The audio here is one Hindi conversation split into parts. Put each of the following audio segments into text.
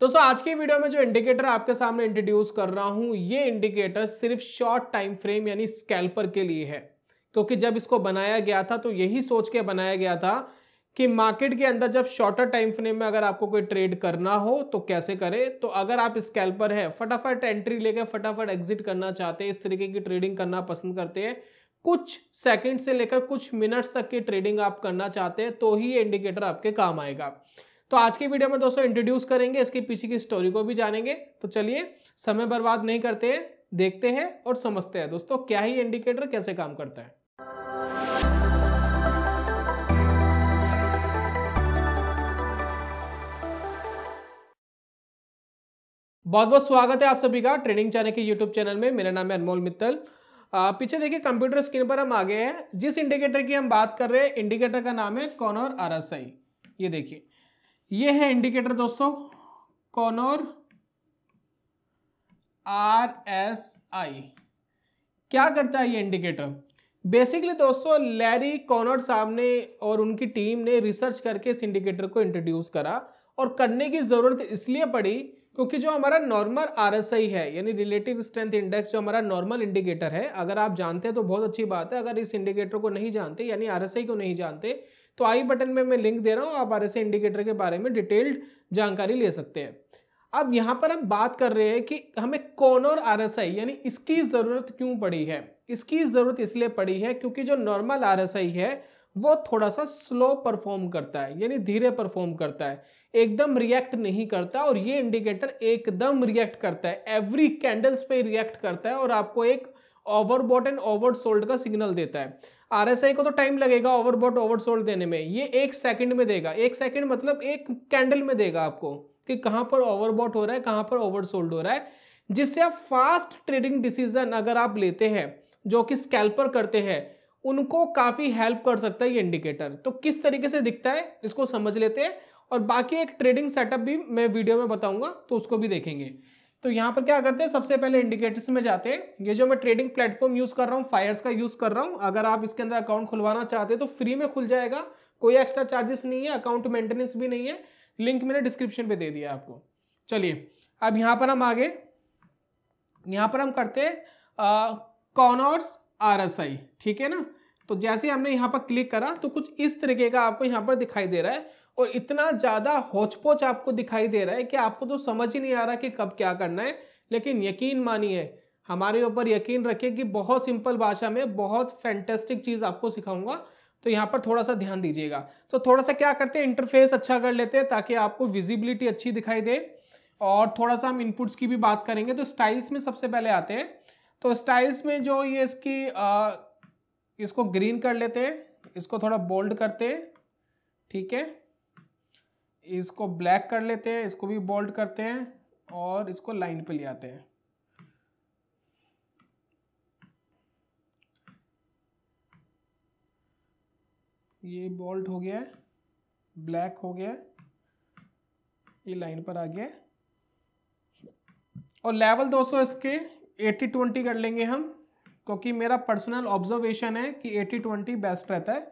दोस्तों आज के वीडियो में जो इंडिकेटर आपके सामने इंट्रोड्यूस कर रहा हूं ये इंडिकेटर सिर्फ शॉर्ट टाइम फ्रेम यानी स्कैल्पर के लिए है क्योंकि जब इसको बनाया गया था तो यही सोच के बनाया गया था कि मार्केट के अंदर जब शॉर्टर टाइम फ्रेम में अगर आपको कोई ट्रेड करना हो तो कैसे करें तो अगर आप स्कैल्पर है फटाफट एंट्री लेकर फटाफट एग्जिट करना चाहते हैं इस तरीके की ट्रेडिंग करना पसंद करते हैं कुछ सेकंड से लेकर कुछ मिनट्स तक की ट्रेडिंग आप करना चाहते हैं तो ही ये इंडिकेटर आपके काम आएगा तो आज की वीडियो में दोस्तों इंट्रोड्यूस करेंगे इसके पीछे की स्टोरी को भी जानेंगे तो चलिए समय बर्बाद नहीं करते हैं देखते हैं और समझते हैं दोस्तों क्या ही इंडिकेटर कैसे काम करता है बहुत बहुत स्वागत है आप सभी का ट्रेडिंग चैनल के यूट्यूब चैनल में मेरा नाम है अनमोल मित्तल पीछे देखिए कंप्यूटर स्क्रीन पर हम आ गए हैं जिस इंडिकेटर की हम बात कर रहे हैं इंडिकेटर का नाम है कॉनर आर ये देखिए ये है इंडिकेटर दोस्तों कॉनोर आर एस आई क्या करता है ये इंडिकेटर बेसिकली दोस्तों लैरी कॉनर साहब ने और उनकी टीम ने रिसर्च करके इस इंडिकेटर को इंट्रोड्यूस करा और करने की ज़रूरत इसलिए पड़ी क्योंकि जो हमारा नॉर्मल आरएसआई है यानी रिलेटिव स्ट्रेंथ इंडेक्स जो हमारा नॉर्मल इंडिकेटर है अगर आप जानते हैं तो बहुत अच्छी बात है अगर इस इंडिकेटर को नहीं जानते यानी आई को नहीं जानते तो आई बटन में मैं लिंक दे रहा हूँ आप आर इंडिकेटर के बारे में डिटेल्ड जानकारी ले सकते हैं अब यहाँ पर हम बात कर रहे हैं कि हमें कौन और आर यानी इसकी ज़रूरत क्यों पड़ी है इसकी ज़रूरत इसलिए पड़ी है क्योंकि जो नॉर्मल आर है वो थोड़ा सा स्लो परफॉर्म करता है यानी धीरे परफॉर्म करता है एकदम रिएक्ट नहीं करता और ये इंडिकेटर एकदम रिएक्ट करता है एवरी कैंडल्स पे रिएक्ट करता है और आपको एक ओवरबॉट एंड ओवर सोल्ड का सिग्नल देता है आरएसआई को तो टाइम लगेगा ओवरबॉट ओवरसोल्ड देने में ये एक सेकंड में देगा एक सेकंड मतलब एक कैंडल में देगा आपको कि कहाँ पर ओवरबॉट हो रहा है कहाँ पर ओवरसोल्ड हो रहा है जिससे आप फास्ट ट्रेडिंग डिसीजन अगर आप लेते हैं जो कि स्कैल्पर करते हैं उनको काफ़ी हेल्प कर सकता है ये इंडिकेटर तो किस तरीके से दिखता है इसको समझ लेते हैं और बाकी एक ट्रेडिंग सेटअप भी मैं वीडियो में बताऊंगा तो उसको भी देखेंगे तो यहाँ पर क्या करते हैं सबसे पहले इंडिकेटर्स में जाते हैं ये जो मैं ट्रेडिंग प्लेटफॉर्म यूज़ कर रहा हूँ फायर्स का यूज़ कर रहा हूँ अगर आप इसके अंदर अकाउंट खुलवाना चाहते हैं तो फ्री में खुल जाएगा कोई एक्स्ट्रा चार्जेस नहीं है अकाउंट मेंटेनेंस भी नहीं है लिंक मैंने डिस्क्रिप्शन पे दे दिया आपको चलिए अब यहाँ पर हम आगे यहाँ पर हम करते हैं कॉनर्स आर एस आई ठीक है ना तो जैसे हमने यहाँ पर क्लिक करा तो कुछ इस तरीके का आपको यहाँ पर दिखाई दे रहा है और इतना ज़्यादा होचपोच आपको दिखाई दे रहा है कि आपको तो समझ ही नहीं आ रहा कि कब क्या करना है लेकिन यकीन मानिए हमारे ऊपर यकीन रखिए कि बहुत सिंपल भाषा में बहुत फैंटेस्टिक चीज़ आपको सिखाऊंगा तो यहाँ पर थोड़ा सा ध्यान दीजिएगा तो थोड़ा सा क्या करते हैं इंटरफेस अच्छा कर लेते हैं ताकि आपको विजिबिलिटी अच्छी दिखाई दे और थोड़ा सा हम इनपुट्स की भी बात करेंगे तो स्टाइल्स में सबसे पहले आते हैं तो स्टाइल्स में जो ये इसकी आ, इसको ग्रीन कर लेते हैं इसको थोड़ा बोल्ड करते हैं ठीक है इसको ब्लैक कर लेते हैं इसको भी बोल्ड करते हैं और इसको लाइन पे ले आते हैं ये बोल्ट हो गया ब्लैक हो गया ये लाइन पर आ गया और लेवल दोस्तों इसके 80 20 कर लेंगे हम क्योंकि मेरा पर्सनल ऑब्जर्वेशन है कि 80 20 बेस्ट रहता है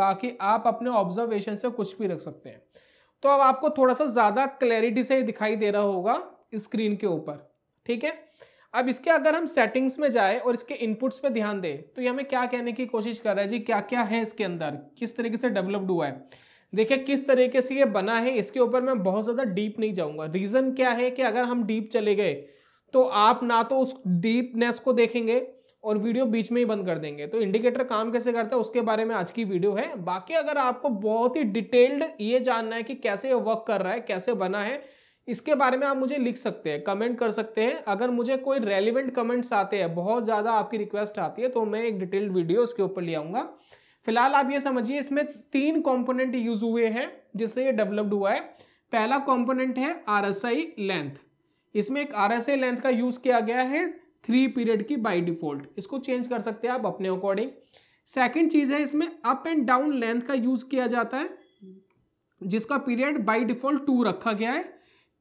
बाकी आप अपने ऑब्जर्वेशन से कुछ भी रख सकते हैं तो अब आपको थोड़ा सा ज़्यादा क्लैरिटी से दिखाई दे रहा होगा स्क्रीन के ऊपर ठीक है अब इसके अगर हम सेटिंग्स में जाए और इसके इनपुट्स पे ध्यान दें तो ये हमें क्या कहने की कोशिश कर रहा है जी क्या क्या है इसके अंदर किस तरीके से डेवलप्ड हुआ है देखिए किस तरीके से ये बना है इसके ऊपर मैं बहुत ज़्यादा डीप नहीं जाऊँगा रीज़न क्या है कि अगर हम डीप चले गए तो आप ना तो उस डीपनेस को देखेंगे और वीडियो बीच में ही बंद कर देंगे तो इंडिकेटर काम कैसे करता है उसके बारे में आज की वीडियो है बाकी अगर आपको बहुत ही डिटेल्ड ये जानना है कि कैसे ये वर्क कर रहा है कैसे बना है इसके बारे में आप मुझे लिख सकते हैं कमेंट कर सकते हैं अगर मुझे कोई रेलिवेंट कमेंट्स आते हैं बहुत ज़्यादा आपकी रिक्वेस्ट आती है तो मैं एक डिटेल्ड वीडियो उसके ऊपर ले आऊँगा फिलहाल आप ये समझिए इसमें तीन कॉम्पोनेंट यूज हुए हैं जिससे ये डेवलप्ड हुआ है पहला कॉम्पोनेंट है आर लेंथ इसमें एक आर लेंथ का यूज़ किया गया है थ्री पीरियड की बाई डिफॉल्ट इसको चेंज कर सकते हैं आप अपने अकॉर्डिंग सेकेंड चीज है इसमें अप एंड डाउन लेंथ का यूज किया जाता है जिसका पीरियड बाई डिफॉल्ट टू रखा गया है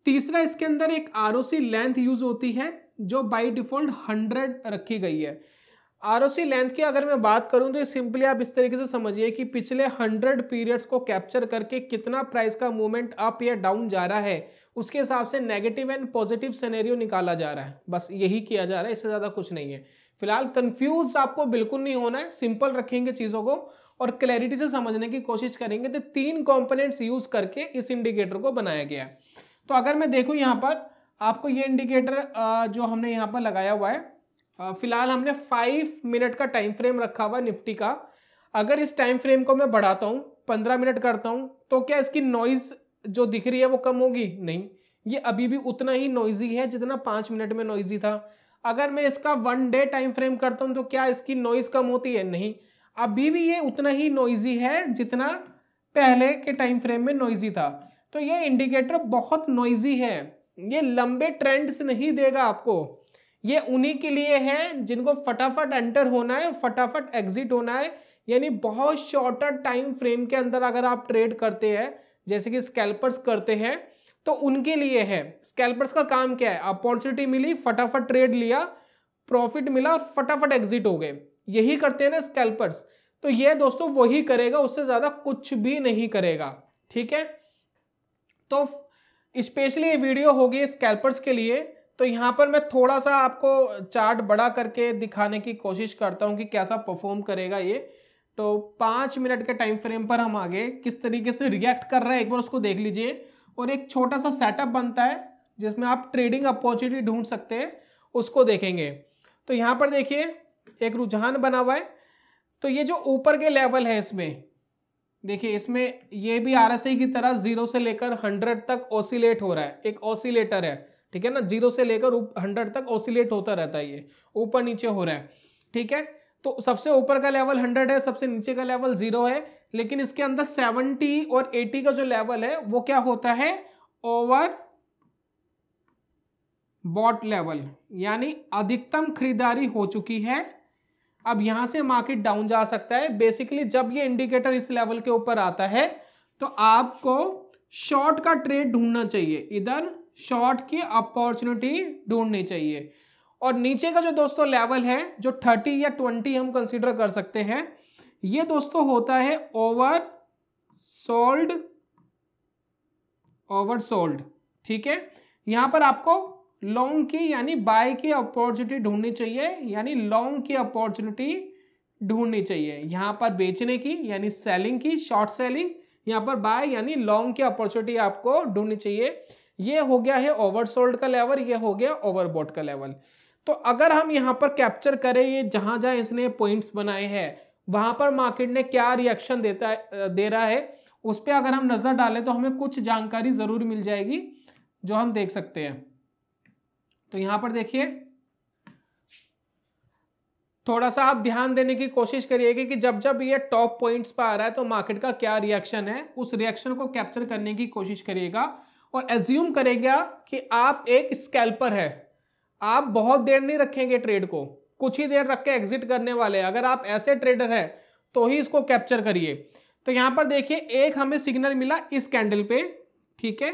तीसरा इसके अंदर एक आर लेंथ यूज होती है जो बाई डिफॉल्ट हंड्रेड रखी गई है आर लेंथ की अगर मैं बात करूं तो सिंपली आप इस तरीके से समझिए कि पिछले हंड्रेड पीरियड्स को कैप्चर करके कितना प्राइस का मूवमेंट अप या डाउन जा रहा है उसके हिसाब से नेगेटिव एंड पॉजिटिव सिनेरियो निकाला जा रहा है बस यही किया जा रहा है इससे ज़्यादा कुछ नहीं है फिलहाल कन्फ्यूज आपको बिल्कुल नहीं होना है सिंपल रखेंगे चीज़ों को और क्लैरिटी से समझने की कोशिश करेंगे तो तीन कॉम्पोनेंट्स यूज़ करके इस इंडिकेटर को बनाया गया है तो अगर मैं देखूँ यहाँ पर आपको ये इंडिकेटर जो हमने यहाँ पर लगाया हुआ है फिलहाल हमने फाइव मिनट का टाइम फ्रेम रखा हुआ निफ्टी का अगर इस टाइम फ्रेम को मैं बढ़ाता हूँ पंद्रह मिनट करता हूँ तो क्या इसकी नॉइज जो दिख रही है वो कम होगी नहीं ये अभी भी उतना ही नॉइजी है जितना पाँच मिनट में नॉइजी था अगर मैं इसका वन डे टाइम फ्रेम करता हूँ तो क्या इसकी नॉइज कम होती है नहीं अभी भी ये उतना ही नॉइजी है जितना पहले के टाइम फ्रेम में नॉइजी था तो ये इंडिकेटर बहुत नॉइजी है ये लंबे ट्रेंड्स नहीं देगा आपको ये उन्हीं के लिए है जिनको फटाफट एंटर होना है फटाफट एग्जिट होना है यानी बहुत शॉर्टर टाइम फ्रेम के अंदर अगर आप ट्रेड करते हैं जैसे कि स्कैल्पर्स करते हैं तो उनके लिए है स्कैल्पर्स का काम क्या है अपॉर्चुनिटी मिली फटाफट ट्रेड लिया प्रॉफिट मिला और फटाफट एग्जिट हो गए यही करते हैं ना स्कैल्पर्स तो ये दोस्तों वही करेगा उससे ज़्यादा कुछ भी नहीं करेगा ठीक है तो स्पेशली ये वीडियो होगी स्कैल्पर्स के लिए तो यहाँ पर मैं थोड़ा सा आपको चार्ट बड़ा करके दिखाने की कोशिश करता हूँ कि कैसा परफॉर्म करेगा ये तो पाँच मिनट के टाइम फ्रेम पर हम आगे किस तरीके से रिएक्ट कर रहे हैं एक बार उसको देख लीजिए और एक छोटा सा सेटअप बनता है जिसमें आप ट्रेडिंग अपॉर्चुनिटी ढूंढ सकते हैं उसको देखेंगे तो यहाँ पर देखिए एक रुझान बना हुआ है तो ये जो ऊपर के लेवल है इसमें देखिए इसमें ये भी आर की तरह जीरो से लेकर हंड्रेड तक ओसीलेट हो रहा है एक ओसीलेटर है ठीक है ना जीरो से लेकर हंड्रेड तक ओसिलेट होता रहता है ये ऊपर नीचे हो रहा है ठीक है तो सबसे ऊपर का लेवल हंड्रेड है सबसे नीचे का लेवल जीरो है लेकिन इसके अंदर सेवनटी और एटी का जो लेवल है वो क्या होता है ओवर बॉट लेवल यानी अधिकतम खरीदारी हो चुकी है अब यहां से मार्केट डाउन जा सकता है बेसिकली जब ये इंडिकेटर इस लेवल के ऊपर आता है तो आपको शॉर्ट का ट्रेड ढूंढना चाहिए इधर शॉर्ट की अपॉर्चुनिटी ढूंढनी चाहिए और नीचे का जो दोस्तों लेवल है जो थर्टी या ट्वेंटी हम कंसिडर कर सकते हैं ये दोस्तों होता है ओवर सोल्ड ओवर सोल्ड ठीक है यहां पर आपको लॉन्ग की यानी बाय की अपॉर्चुनिटी ढूंढनी चाहिए यानी लॉन्ग की अपॉर्चुनिटी ढूंढनी चाहिए यहां पर बेचने की यानी सेलिंग की शॉर्ट सेलिंग यहां पर बाय यानी लॉन्ग की अपॉर्चुनिटी आपको ढूंढनी चाहिए ये हो गया है ओवरसोल्ड का लेवल ये हो गया ओवरबोट का लेवल तो अगर हम यहाँ पर कैप्चर करें ये जहाँ जहाँ इसने पॉइंट्स बनाए हैं वहाँ पर मार्केट ने क्या रिएक्शन देता दे रहा है उस पर अगर हम नज़र डालें तो हमें कुछ जानकारी ज़रूर मिल जाएगी जो हम देख सकते हैं तो यहाँ पर देखिए थोड़ा सा आप ध्यान देने की कोशिश करिएगा कि जब जब ये टॉप पॉइंट्स पर आ रहा है तो मार्केट का क्या रिएक्शन है उस रिएक्शन को कैप्चर करने की कोशिश करिएगा और एज्यूम करेगा कि आप एक स्कैल्पर है आप बहुत देर नहीं रखेंगे ट्रेड को कुछ ही देर रख के एग्जिट करने वाले अगर आप ऐसे ट्रेडर हैं तो ही इसको कैप्चर करिए तो यहाँ पर देखिए एक हमें सिग्नल मिला इस कैंडल पे ठीक है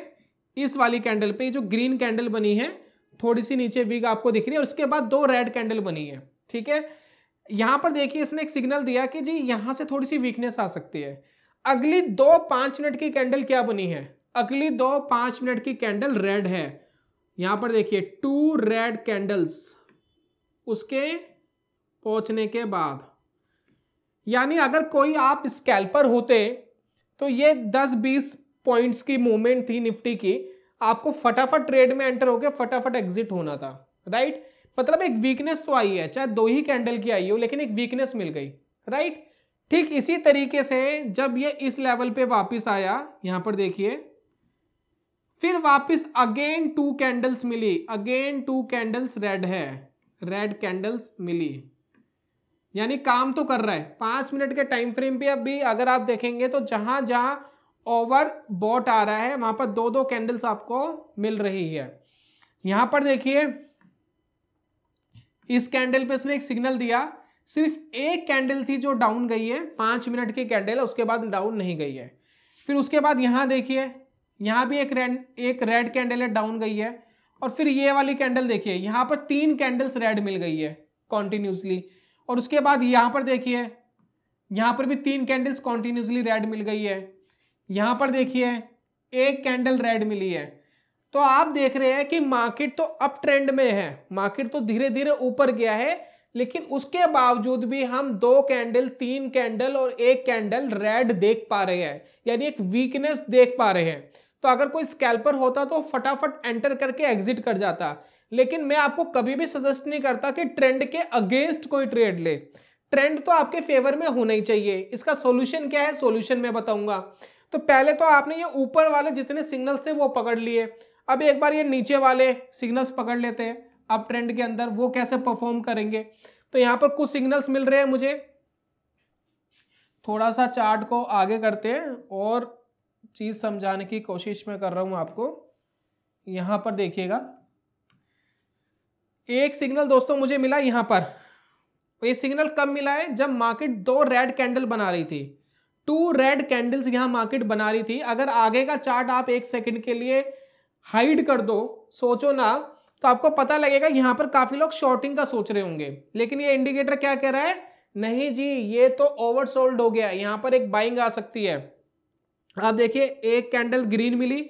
इस वाली कैंडल पे जो ग्रीन कैंडल बनी है थोड़ी सी नीचे वीक आपको दिख रही है और उसके बाद दो रेड कैंडल बनी है ठीक है यहाँ पर देखिए इसने एक सिग्नल दिया कि जी यहाँ से थोड़ी सी वीकनेस आ सकती है अगली दो पाँच मिनट की कैंडल क्या बनी है अगली दो पांच मिनट की कैंडल रेड है यहां पर देखिए टू रेड कैंडल्स उसके पहुंचने के बाद यानी अगर कोई आप स्कैल्पर होते तो ये 10-20 पॉइंट्स की मूवमेंट थी निफ्टी की आपको फटाफट ट्रेड में एंटर होकर फटाफट एग्जिट होना था राइट मतलब एक वीकनेस तो आई है चाहे दो ही कैंडल की आई हो लेकिन एक वीकनेस मिल गई राइट ठीक इसी तरीके से जब ये इस लेवल पे वापस आया यहां पर देखिए वापस अगेन टू कैंडल्स मिली अगेन टू कैंडल्स रेड है रेड कैंडल्स मिली यानी काम तो कर रहा है पांच मिनट के टाइम फ्रेम पे अभी अगर आप देखेंगे तो जहां जहां ओवर बॉट आ रहा है वहां पर दो दो कैंडल्स आपको मिल रही है यहां पर देखिए इस कैंडल पे इसने एक सिग्नल दिया सिर्फ एक कैंडल थी जो डाउन गई है पांच मिनट की कैंडल उसके बाद डाउन नहीं गई है फिर उसके बाद यहां देखिए यहाँ भी एक रेड एक रेड कैंडल है डाउन गई है और फिर ये वाली कैंडल देखिए यहाँ पर तीन कैंडल्स रेड मिल गई है कॉन्टिन्यूसली और उसके बाद यहाँ पर देखिए यहाँ पर भी तीन कैंडल्स कॉन्टिन्यूसली रेड मिल गई है यहाँ पर देखिए एक कैंडल रेड मिली है तो आप देख रहे हैं कि मार्केट तो अप ट्रेंड में है मार्केट तो धीरे धीरे ऊपर गया है लेकिन उसके बावजूद भी हम दो कैंडल तीन कैंडल और एक कैंडल रेड देख पा रहे हैं यानी एक वीकनेस देख पा रहे हैं तो अगर कोई स्कैल्पर होता तो फटाफट एंटर करके एग्जिट कर जाता लेकिन मैं आपको कभी भी सजेस्ट नहीं करता कि ट्रेंड के अगेंस्ट कोई ट्रेड ले ट्रेंड तो आपके फेवर में होना ही चाहिए इसका सोल्यूशन क्या है सोल्यूशन मैं बताऊंगा तो पहले तो आपने ये ऊपर वाले जितने सिग्नल्स थे वो पकड़ लिए अब एक बार ये नीचे वाले सिग्नल्स पकड़ लेते हैं अब ट्रेंड के अंदर वो कैसे परफॉर्म करेंगे तो यहाँ पर कुछ सिग्नल्स मिल रहे हैं मुझे थोड़ा सा चार्ट को आगे करते हैं और चीज़ समझाने की कोशिश में कर रहा हूँ आपको यहाँ पर देखिएगा एक सिग्नल दोस्तों मुझे मिला यहाँ पर ये सिग्नल कब मिला है जब मार्केट दो रेड कैंडल बना रही थी टू रेड कैंडल्स यहाँ मार्केट बना रही थी अगर आगे का चार्ट आप एक सेकंड के लिए हाइड कर दो सोचो ना तो आपको पता लगेगा यहाँ पर काफ़ी लोग शॉर्टिंग का सोच रहे होंगे लेकिन ये इंडिकेटर क्या कह रहा है नहीं जी ये तो ओवर सोल्ड हो गया यहाँ पर एक बाइंग आ सकती है अब देखिए एक कैंडल ग्रीन मिली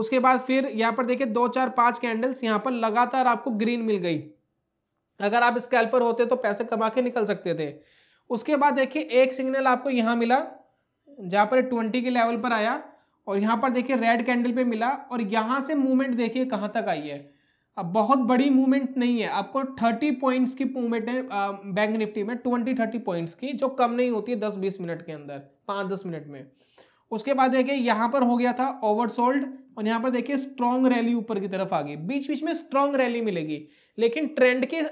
उसके बाद फिर यहाँ पर देखिए दो चार पांच कैंडल्स यहाँ पर लगातार आपको ग्रीन मिल गई अगर आप स्कैल्पर होते तो पैसे कमा के निकल सकते थे उसके बाद देखिए एक सिग्नल आपको यहाँ मिला जहाँ पर ट्वेंटी के लेवल पर आया और यहाँ पर देखिए रेड कैंडल पे मिला और यहाँ से मूवमेंट देखिए कहाँ तक आई है अब बहुत बड़ी मूवमेंट नहीं है आपको थर्टी पॉइंट्स की मूवमेंट है बैंक निफ्टी में ट्वेंटी थर्टी पॉइंट्स की जो कम नहीं होती है दस बीस मिनट के अंदर पाँच दस मिनट में उसके बाद देखिए यहाँ पर हो गया था ओवरसोल्ड और यहाँ पर देखिए स्ट्रॉन्ग रैली ऊपर की तरफ आ गई बीच बीच में स्ट्रॉन्ग रैली मिलेगी लेकिन ट्रेंड के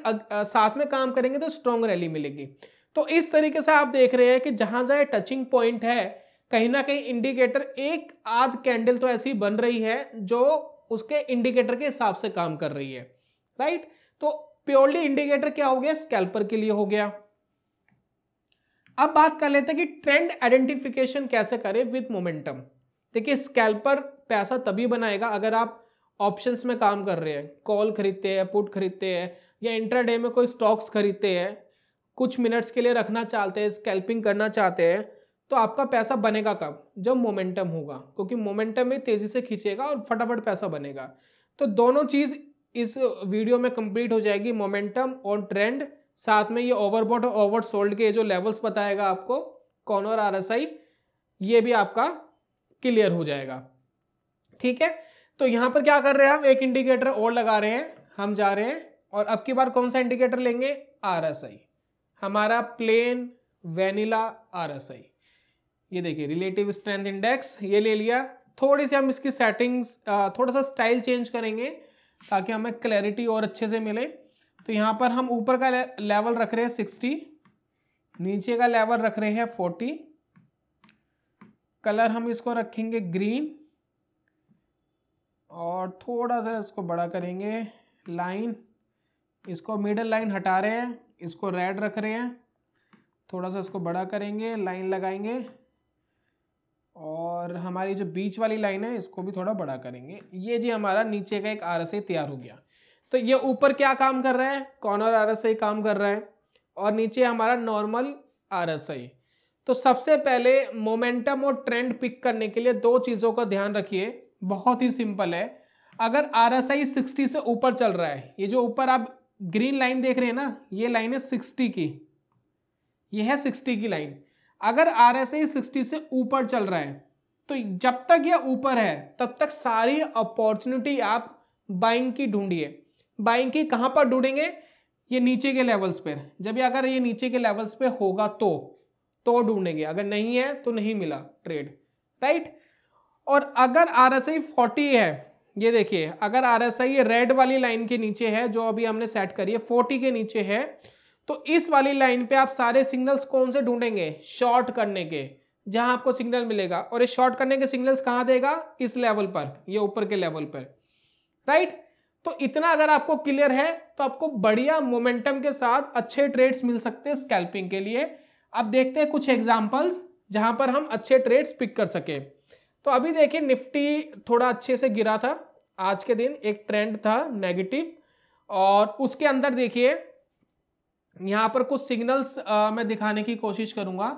साथ में काम करेंगे तो स्ट्रॉन्ग रैली मिलेगी तो इस तरीके से आप देख रहे हैं कि जहां जहां टचिंग पॉइंट है कहीं ना कहीं इंडिकेटर एक आध कैंडल तो ऐसी बन रही है जो उसके इंडिकेटर के हिसाब से काम कर रही है राइट तो प्योरली इंडिकेटर क्या हो गया स्कैल्पर के लिए हो गया अब बात कर लेते हैं कि ट्रेंड आइडेंटिफिकेशन कैसे करें विथ मोमेंटम देखिए स्कैल्पर पैसा तभी बनाएगा अगर आप ऑप्शंस में काम कर रहे हैं कॉल खरीदते हैं पुट खरीदते हैं या इंटरडे में कोई स्टॉक्स खरीदते हैं कुछ मिनट्स के लिए रखना चाहते हैं स्कैल्पिंग करना चाहते हैं तो आपका पैसा बनेगा कब जब मोमेंटम होगा क्योंकि मोमेंटम में तेज़ी से खींचेगा और फटाफट पैसा बनेगा तो दोनों चीज़ इस वीडियो में कंप्लीट हो जाएगी मोमेंटम और ट्रेंड साथ में ये ओवरबॉट और ओवर सोल्ड के जो लेवल्स बताएगा आपको कौन और आर ये भी आपका क्लियर हो जाएगा ठीक है तो यहाँ पर क्या कर रहे हैं हम एक इंडिकेटर और लगा रहे हैं हम जा रहे हैं और अब की बार कौन सा इंडिकेटर लेंगे आर हमारा प्लेन वेनिला आर ये देखिए रिलेटिव स्ट्रेंथ इंडेक्स ये ले लिया थोड़ी सी हम इसकी सेटिंग्स थोड़ा सा स्टाइल चेंज करेंगे ताकि हमें क्लैरिटी और अच्छे से मिले तो यहाँ पर हम ऊपर का लेवल रख रहे हैं सिक्सटी नीचे का लेवल रख रहे हैं फोर्टी कलर हम इसको रखेंगे ग्रीन और थोड़ा सा इसको बड़ा करेंगे लाइन इसको मिडल लाइन हटा रहे हैं इसको रेड रख रहे हैं थोड़ा सा इसको बड़ा करेंगे लाइन लगाएंगे और हमारी जो बीच वाली लाइन है इसको भी थोड़ा बड़ा करेंगे ये जी हमारा नीचे का एक आर तैयार हो गया तो ये ऊपर क्या काम कर रहा है कॉर्नर आर एस आई काम कर रहा है और नीचे हमारा नॉर्मल आर एस आई तो सबसे पहले मोमेंटम और ट्रेंड पिक करने के लिए दो चीज़ों का ध्यान रखिए बहुत ही सिंपल है अगर आर एस आई सिक्सटी से ऊपर चल रहा है ये जो ऊपर आप ग्रीन लाइन देख रहे हैं ना ये लाइन है सिक्सटी की ये है सिक्सटी की लाइन अगर आर एस आई सिक्सटी से ऊपर चल रहा है तो जब तक ये ऊपर है तब तक सारी अपॉर्चुनिटी आप बाइंग की ढूंढिए बाइंग की कहां पर डूडेंगे ये नीचे के लेवल्स पर जब ये अगर ये नीचे के लेवल्स पे होगा तो तो ढूंढेंगे अगर नहीं है तो नहीं मिला ट्रेड राइट और अगर आर एस आई फोर्टी है ये देखिए अगर आर एस आई रेड वाली लाइन के नीचे है जो अभी हमने सेट करी है फोर्टी के नीचे है तो इस वाली लाइन पे आप सारे सिग्नल्स कौन से ढूंढेंगे शॉर्ट करने के जहां आपको सिग्नल मिलेगा और ये शॉर्ट करने के सिग्नल्स कहां देगा इस लेवल पर ये ऊपर के लेवल पर राइट तो इतना अगर आपको क्लियर है तो आपको बढ़िया मोमेंटम के साथ अच्छे ट्रेड्स मिल सकते हैं स्कैल्पिंग के लिए अब देखते हैं कुछ एग्जाम्पल्स जहां पर हम अच्छे ट्रेड्स पिक कर सके तो अभी देखिए निफ्टी थोड़ा अच्छे से गिरा था आज के दिन एक ट्रेंड था नेगेटिव और उसके अंदर देखिए यहाँ पर कुछ सिग्नल्स मैं दिखाने की कोशिश करूँगा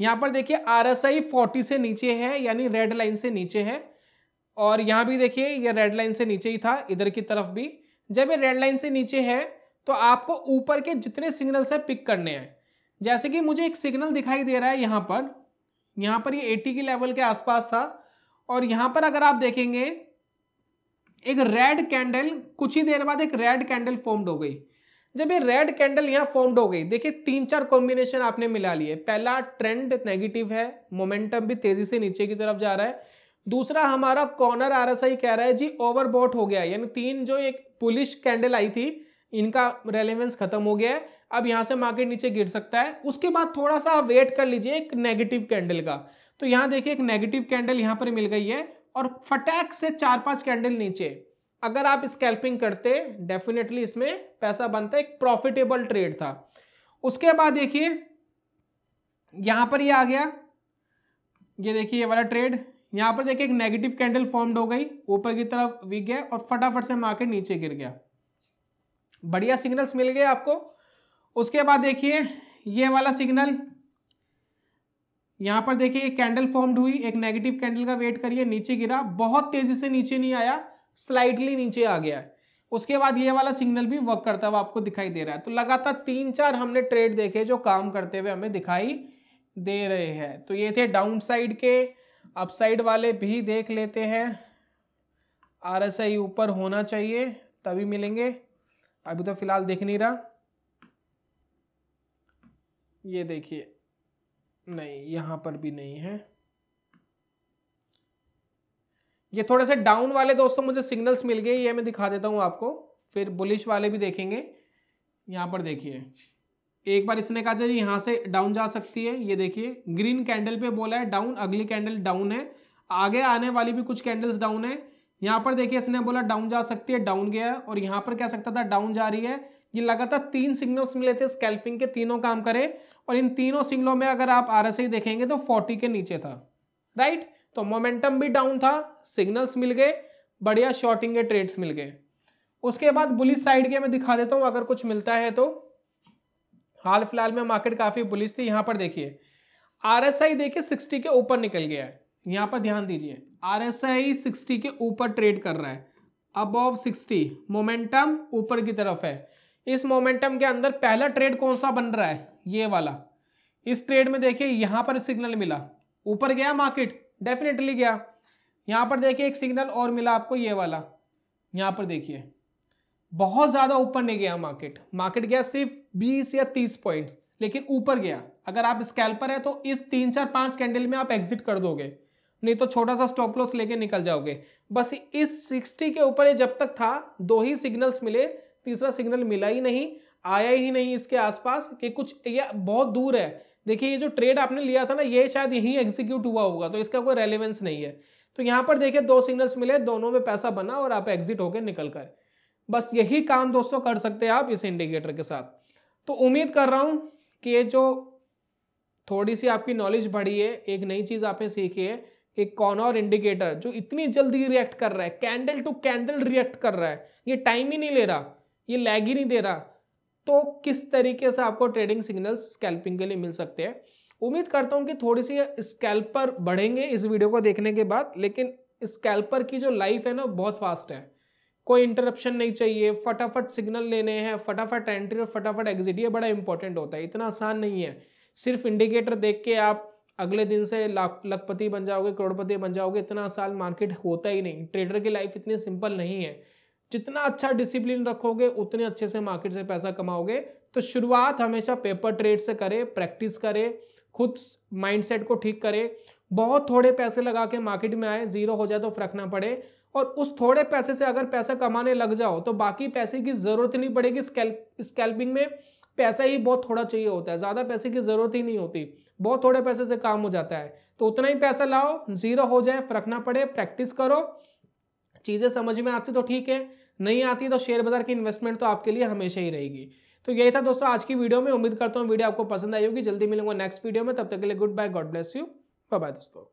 यहाँ पर देखिए आर एस आई फोर्टी से नीचे है यानी रेड लाइन से नीचे है और यहाँ भी देखिए ये रेड लाइन से नीचे ही था इधर की तरफ भी जब ये रेड लाइन से नीचे है तो आपको ऊपर के जितने सिग्नल्स हैं पिक करने हैं जैसे कि मुझे एक सिग्नल दिखाई दे रहा है यहाँ पर यहाँ पर ये 80 के लेवल के आसपास था और यहाँ पर अगर आप देखेंगे एक रेड कैंडल कुछ ही देर बाद एक रेड कैंडल फॉर्म्ड हो गई जब ये रेड कैंडल यहाँ फॉर्म्ड हो गई देखिए तीन चार कॉम्बिनेशन आपने मिला लिए पहला ट्रेंड नेगेटिव है मोमेंटम भी तेजी से नीचे की तरफ जा रहा है दूसरा हमारा कॉर्नर आर आरएसआई कह रहा है जी ओवरबॉट हो गया यानी तीन जो एक पुलिस कैंडल आई थी इनका रेलिवेंस खत्म हो गया है अब यहाँ से मार्केट नीचे गिर सकता है उसके बाद थोड़ा सा वेट कर लीजिए एक नेगेटिव कैंडल का तो यहाँ देखिए एक नेगेटिव कैंडल यहाँ पर मिल गई है और फटैक से चार पांच कैंडल नीचे अगर आप स्कैल्पिंग करते डेफिनेटली इसमें पैसा बनता एक प्रॉफिटेबल ट्रेड था उसके बाद देखिए यहां पर ये यह आ गया ये देखिए ये वाला ट्रेड यहाँ पर देखिए एक नेगेटिव कैंडल फॉर्म्ड हो गई ऊपर की तरफ विक गया और फटाफट से मार्केट नीचे गिर गया बढ़िया सिग्नल्स मिल गए आपको उसके बाद देखिए ये वाला सिग्नल यहाँ पर देखिए एक कैंडल फॉर्म्ड हुई एक नेगेटिव कैंडल का वेट करिए नीचे गिरा बहुत तेजी से नीचे नहीं आया स्लाइडली नीचे आ गया उसके बाद ये वाला सिग्नल भी वर्क करता हुआ आपको दिखाई दे रहा है तो लगातार तीन चार हमने ट्रेड देखे जो काम करते हुए हमें दिखाई दे रहे हैं तो ये थे डाउन साइड के अपसाइड वाले भी देख लेते हैं आर एस आई ऊपर होना चाहिए तभी मिलेंगे अभी तो फिलहाल देख नहीं रहा ये देखिए नहीं यहां पर भी नहीं है ये थोड़े से डाउन वाले दोस्तों मुझे सिग्नल्स मिल गए ये मैं दिखा देता हूँ आपको फिर बुलिश वाले भी देखेंगे यहां पर देखिए एक बार इसने कहा था यहाँ से डाउन जा सकती है ये देखिए ग्रीन कैंडल पे बोला है डाउन अगली कैंडल डाउन है आगे आने वाली भी कुछ कैंडल्स डाउन है यहाँ पर देखिए इसने बोला डाउन जा सकती है डाउन गया और यहाँ पर क्या सकता था डाउन जा रही है ये लगातार तीन सिग्नल्स मिले थे स्कैल्पिंग के तीनों काम करे और इन तीनों सिग्नलों में अगर आप आर देखेंगे तो फोर्टी के नीचे था राइट तो मोमेंटम भी डाउन था सिग्नल्स मिल गए बढ़िया शॉर्टिंग के ट्रेड्स मिल गए उसके बाद बुलिस साइड के मैं दिखा देता हूँ अगर कुछ मिलता है तो हाल फिलहाल में मार्केट काफ़ी बुलिश थी यहाँ पर देखिए आरएसआई देखिए 60 के ऊपर निकल गया है यहाँ पर ध्यान दीजिए आरएसआई 60 के ऊपर ट्रेड कर रहा है अबव 60 मोमेंटम ऊपर की तरफ है इस मोमेंटम के अंदर पहला ट्रेड कौन सा बन रहा है ये वाला इस ट्रेड में देखिए यहाँ पर सिग्नल मिला ऊपर गया मार्केट डेफिनेटली गया यहाँ पर देखिए एक सिग्नल और मिला आपको ये वाला यहाँ पर देखिए बहुत ज़्यादा ऊपर नहीं गया मार्केट मार्केट गया सिर्फ 20 या 30 पॉइंट्स लेकिन ऊपर गया अगर आप स्कैल्पर है तो इस तीन चार पाँच कैंडल में आप एग्जिट कर दोगे नहीं तो छोटा सा स्टॉप लॉस लेके निकल जाओगे बस इस 60 के ऊपर ये जब तक था दो ही सिग्नल्स मिले तीसरा सिग्नल मिला ही नहीं आया ही नहीं इसके आसपास कि कुछ ये बहुत दूर है देखिए ये जो ट्रेड आपने लिया था ना ये शायद यहीं एग्जीक्यूट हुआ होगा तो इसका कोई रेलिवेंस नहीं है तो यहाँ पर देखिए दो सिग्नल्स मिले दोनों में पैसा बना और आप एग्जिट होकर निकल कर बस यही काम दोस्तों कर सकते हैं आप इस इंडिकेटर के साथ तो उम्मीद कर रहा हूँ कि ये जो थोड़ी सी आपकी नॉलेज बढ़ी है एक नई चीज़ आपने सीखी है कि और इंडिकेटर जो इतनी जल्दी रिएक्ट कर रहा है कैंडल टू कैंडल रिएक्ट कर रहा है ये टाइम ही नहीं ले रहा ये लैग ही नहीं दे रहा तो किस तरीके से आपको ट्रेडिंग सिग्नल्स स्कैल्पिंग के लिए मिल सकते हैं उम्मीद करता हूँ कि थोड़ी सी स्कैल्पर बढ़ेंगे इस वीडियो को देखने के बाद लेकिन स्कैल्पर की जो लाइफ है ना बहुत फास्ट है कोई इंटरप्शन नहीं चाहिए फटाफट सिग्नल लेने हैं फटाफट एंट्री और फटाफट एग्जिट ये बड़ा इंपॉर्टेंट होता है इतना आसान नहीं है सिर्फ इंडिकेटर देख के आप अगले दिन से लाख लखपति बन जाओगे करोड़पति बन जाओगे इतना आसान मार्केट होता ही नहीं ट्रेडर की लाइफ इतनी सिंपल नहीं है जितना अच्छा डिसिप्लिन रखोगे उतने अच्छे से मार्केट से पैसा कमाओगे तो शुरुआत हमेशा पेपर ट्रेड से करें प्रैक्टिस करें खुद माइंडसेट को ठीक करें बहुत थोड़े पैसे लगा के मार्केट में आए जीरो हो जाए तो रखना पड़े और उस थोड़े पैसे से अगर पैसा कमाने लग जाओ तो बाकी पैसे की ज़रूरत नहीं पड़ेगी स्कैल्पिंग में पैसा ही बहुत थोड़ा चाहिए होता है ज़्यादा पैसे की ज़रूरत ही नहीं होती बहुत थोड़े पैसे से काम हो जाता है तो उतना ही पैसा लाओ ज़ीरो हो जाए फर्क ना पड़े प्रैक्टिस करो चीज़ें समझ में आती तो ठीक है नहीं आती तो शेयर बाज़ार की इन्वेस्टमेंट तो आपके लिए हमेशा ही रहेगी तो यही था दोस्तों आज की वीडियो में उम्मीद करता हूँ वीडियो आपको पसंद आई होगी जल्दी मिलूंगा नेक्स्ट वीडियो में तब तक के लिए goodbye God bless you bye दोस्तों